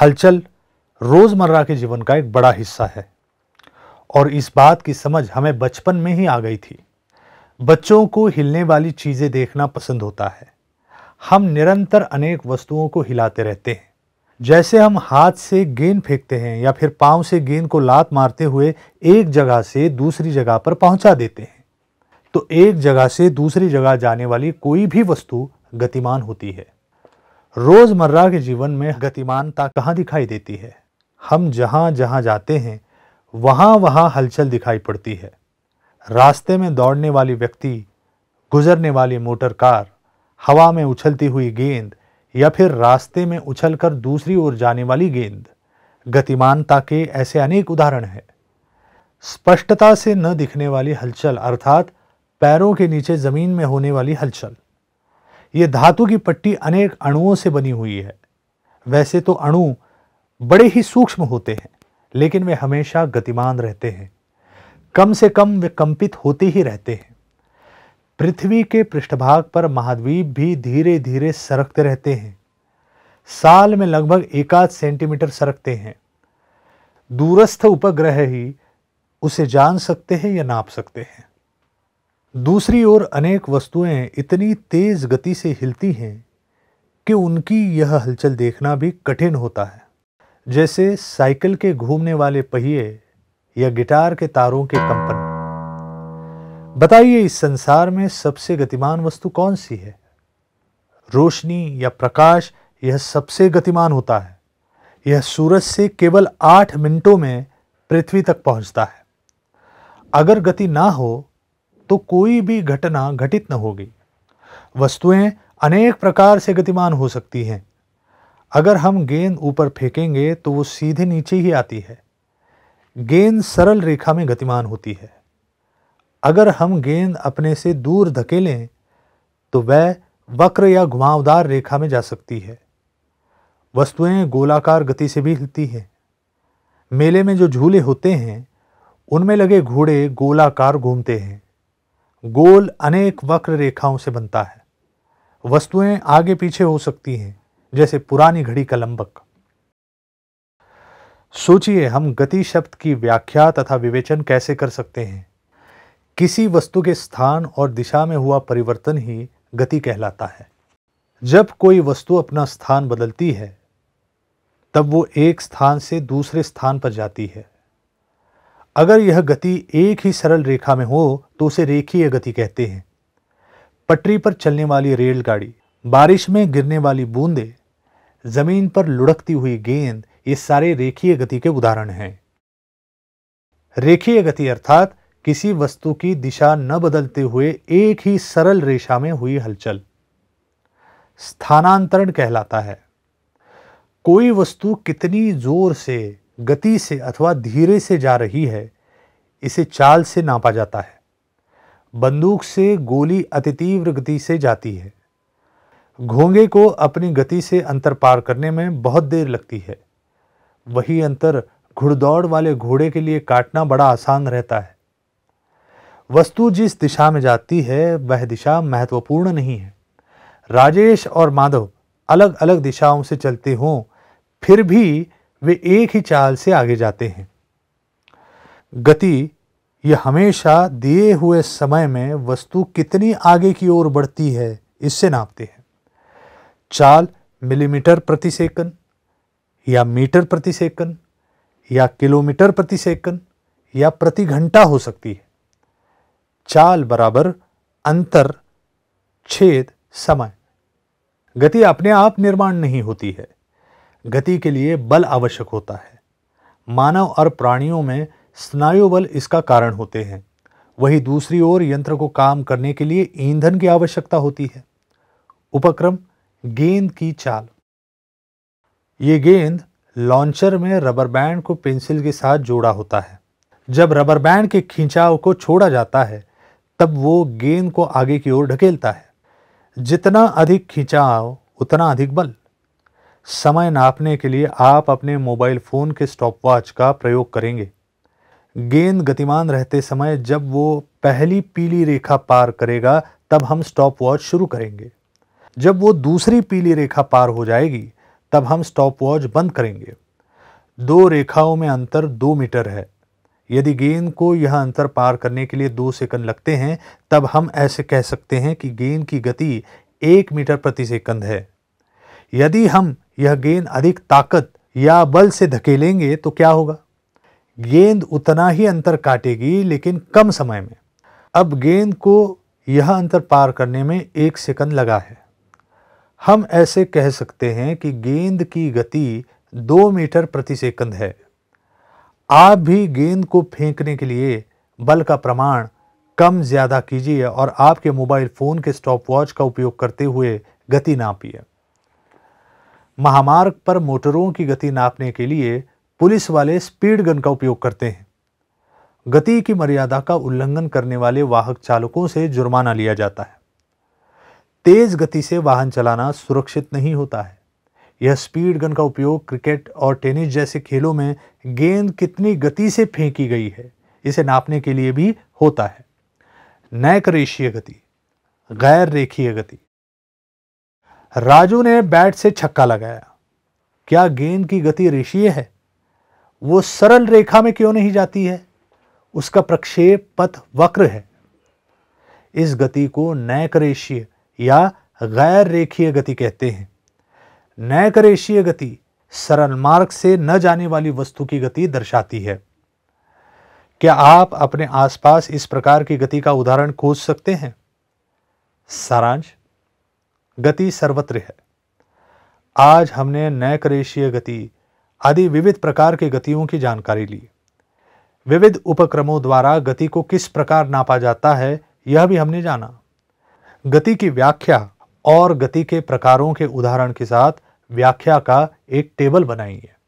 हलचल रोज़मर्रा के जीवन का एक बड़ा हिस्सा है और इस बात की समझ हमें बचपन में ही आ गई थी बच्चों को हिलने वाली चीज़ें देखना पसंद होता है हम निरंतर अनेक वस्तुओं को हिलाते रहते हैं जैसे हम हाथ से गेंद फेंकते हैं या फिर पाँव से गेंद को लात मारते हुए एक जगह से दूसरी जगह पर पहुंचा देते हैं तो एक जगह से दूसरी जगह जाने वाली कोई भी वस्तु गतिमान होती है रोजमर्रा के जीवन में गतिमानता कहाँ दिखाई देती है हम जहाँ जहाँ जाते हैं वहाँ वहाँ हलचल दिखाई पड़ती है रास्ते में दौड़ने वाली व्यक्ति गुजरने वाली मोटर कार हवा में उछलती हुई गेंद या फिर रास्ते में उछलकर दूसरी ओर जाने वाली गेंद गतिमानता के ऐसे अनेक उदाहरण हैं स्पष्टता से न दिखने वाली हलचल अर्थात पैरों के नीचे ज़मीन में होने वाली हलचल ये धातु की पट्टी अनेक अणुओं से बनी हुई है वैसे तो अणु बड़े ही सूक्ष्म होते हैं लेकिन वे हमेशा गतिमान रहते हैं कम से कम वे कंपित होते ही रहते हैं पृथ्वी के पृष्ठभाग पर महाद्वीप भी धीरे धीरे सरकते रहते हैं साल में लगभग एकाध सेंटीमीटर सरकते हैं दूरस्थ उपग्रह ही उसे जान सकते हैं या नाप सकते हैं दूसरी ओर अनेक वस्तुएं इतनी तेज़ गति से हिलती हैं कि उनकी यह हलचल देखना भी कठिन होता है जैसे साइकिल के घूमने वाले पहिए या गिटार के तारों के कंपन बताइए इस संसार में सबसे गतिमान वस्तु कौन सी है रोशनी या प्रकाश यह सबसे गतिमान होता है यह सूरज से केवल आठ मिनटों में पृथ्वी तक पहुंचता है अगर गति ना हो तो कोई भी घटना घटित न होगी वस्तुएं अनेक प्रकार से गतिमान हो सकती हैं अगर हम गेंद ऊपर फेंकेंगे तो वो सीधे नीचे ही आती है गेंद सरल रेखा में गतिमान होती है अगर हम गेंद अपने से दूर धकेलें तो वह वक्र या घुमावदार रेखा में जा सकती है वस्तुएं गोलाकार गति से भी हिलती हैं मेले में जो झूले होते हैं उनमें लगे घोड़े गोलाकार घूमते हैं गोल अनेक वक्र रेखाओं से बनता है वस्तुएं आगे पीछे हो सकती हैं जैसे पुरानी घड़ी का लंबक सोचिए हम गति शब्द की व्याख्या तथा विवेचन कैसे कर सकते हैं किसी वस्तु के स्थान और दिशा में हुआ परिवर्तन ही गति कहलाता है जब कोई वस्तु अपना स्थान बदलती है तब वो एक स्थान से दूसरे स्थान पर जाती है अगर यह गति एक ही सरल रेखा में हो तो उसे रेखीय गति कहते हैं पटरी पर चलने वाली रेलगाड़ी बारिश में गिरने वाली बूंदे जमीन पर लुढ़कती हुई गेंद ये सारे रेखीय गति के उदाहरण हैं रेखीय गति अर्थात किसी वस्तु की दिशा न बदलते हुए एक ही सरल रेशा में हुई हलचल स्थानांतरण कहलाता है कोई वस्तु कितनी जोर से गति से अथवा धीरे से जा रही है इसे चाल से नापा जाता है बंदूक से गोली अति तीव्र गति से जाती है घोंगे को अपनी गति से अंतर पार करने में बहुत देर लगती है वही अंतर घुड़दौड़ वाले घोड़े के लिए काटना बड़ा आसान रहता है वस्तु जिस दिशा में जाती है वह दिशा महत्वपूर्ण नहीं है राजेश और माधव अलग अलग दिशाओं से चलते हों फिर भी वे एक ही चाल से आगे जाते हैं गति यह हमेशा दिए हुए समय में वस्तु कितनी आगे की ओर बढ़ती है इससे नापते हैं चाल मिलीमीटर प्रति सेकंड या मीटर प्रति सेकंड या किलोमीटर प्रति सेकंड या प्रति घंटा हो सकती है चाल बराबर अंतर छेद समय गति अपने आप निर्माण नहीं होती है गति के लिए बल आवश्यक होता है मानव और प्राणियों में स्नायु बल इसका कारण होते हैं वही दूसरी ओर यंत्र को काम करने के लिए ईंधन की आवश्यकता होती है उपक्रम गेंद की चाल ये गेंद लॉन्चर में रबर बैंड को पेंसिल के साथ जोड़ा होता है जब रबर बैंड के खिंचाव को छोड़ा जाता है तब वो गेंद को आगे की ओर ढकेलता है जितना अधिक खिंचाव उतना अधिक बल समय नापने के लिए आप अपने मोबाइल फ़ोन के स्टॉपवॉच का प्रयोग करेंगे गेंद गतिमान रहते समय जब वो पहली पीली रेखा पार करेगा तब हम स्टॉपवॉच शुरू करेंगे जब वो दूसरी पीली रेखा पार हो जाएगी तब हम स्टॉपवॉच बंद करेंगे दो रेखाओं में अंतर दो मीटर है यदि गेंद को यह अंतर पार करने के लिए दो सेकंड लगते हैं तब हम ऐसे कह सकते हैं कि गेंद की गति एक मीटर प्रति सेकंद है यदि हम यह गेंद अधिक ताकत या बल से धकेलेंगे तो क्या होगा गेंद उतना ही अंतर काटेगी लेकिन कम समय में अब गेंद को यह अंतर पार करने में एक सेकंड लगा है हम ऐसे कह सकते हैं कि गेंद की गति दो मीटर प्रति सेकंड है आप भी गेंद को फेंकने के लिए बल का प्रमाण कम ज़्यादा कीजिए और आपके मोबाइल फ़ोन के स्टॉपवॉच का उपयोग करते हुए गति नापिए महामार्ग पर मोटरों की गति नापने के लिए पुलिस वाले स्पीड गन का उपयोग करते हैं गति की मर्यादा का उल्लंघन करने वाले वाहक चालकों से जुर्माना लिया जाता है तेज गति से वाहन चलाना सुरक्षित नहीं होता है यह स्पीड गन का उपयोग क्रिकेट और टेनिस जैसे खेलों में गेंद कितनी गति से फेंकी गई है इसे नापने के लिए भी होता है नैक रेशीय गति गैर रेखीय गति राजू ने बैट से छक्का लगाया क्या गेंद की गति रेशीय है वो सरल रेखा में क्यों नहीं जाती है उसका प्रक्षेप पथ वक्र है इस गति को नैक रेशीय या गैर रेखीय गति कहते हैं नैक रेशीय गति सरल मार्ग से न जाने वाली वस्तु की गति दर्शाती है क्या आप अपने आसपास इस प्रकार की गति का उदाहरण खोज सकते हैं सारांश गति सर्वत्र है आज हमने नैक्रेशीय गति आदि विविध प्रकार के गतियों की जानकारी ली विविध उपक्रमों द्वारा गति को किस प्रकार नापा जाता है यह भी हमने जाना गति की व्याख्या और गति के प्रकारों के उदाहरण के साथ व्याख्या का एक टेबल बनाइए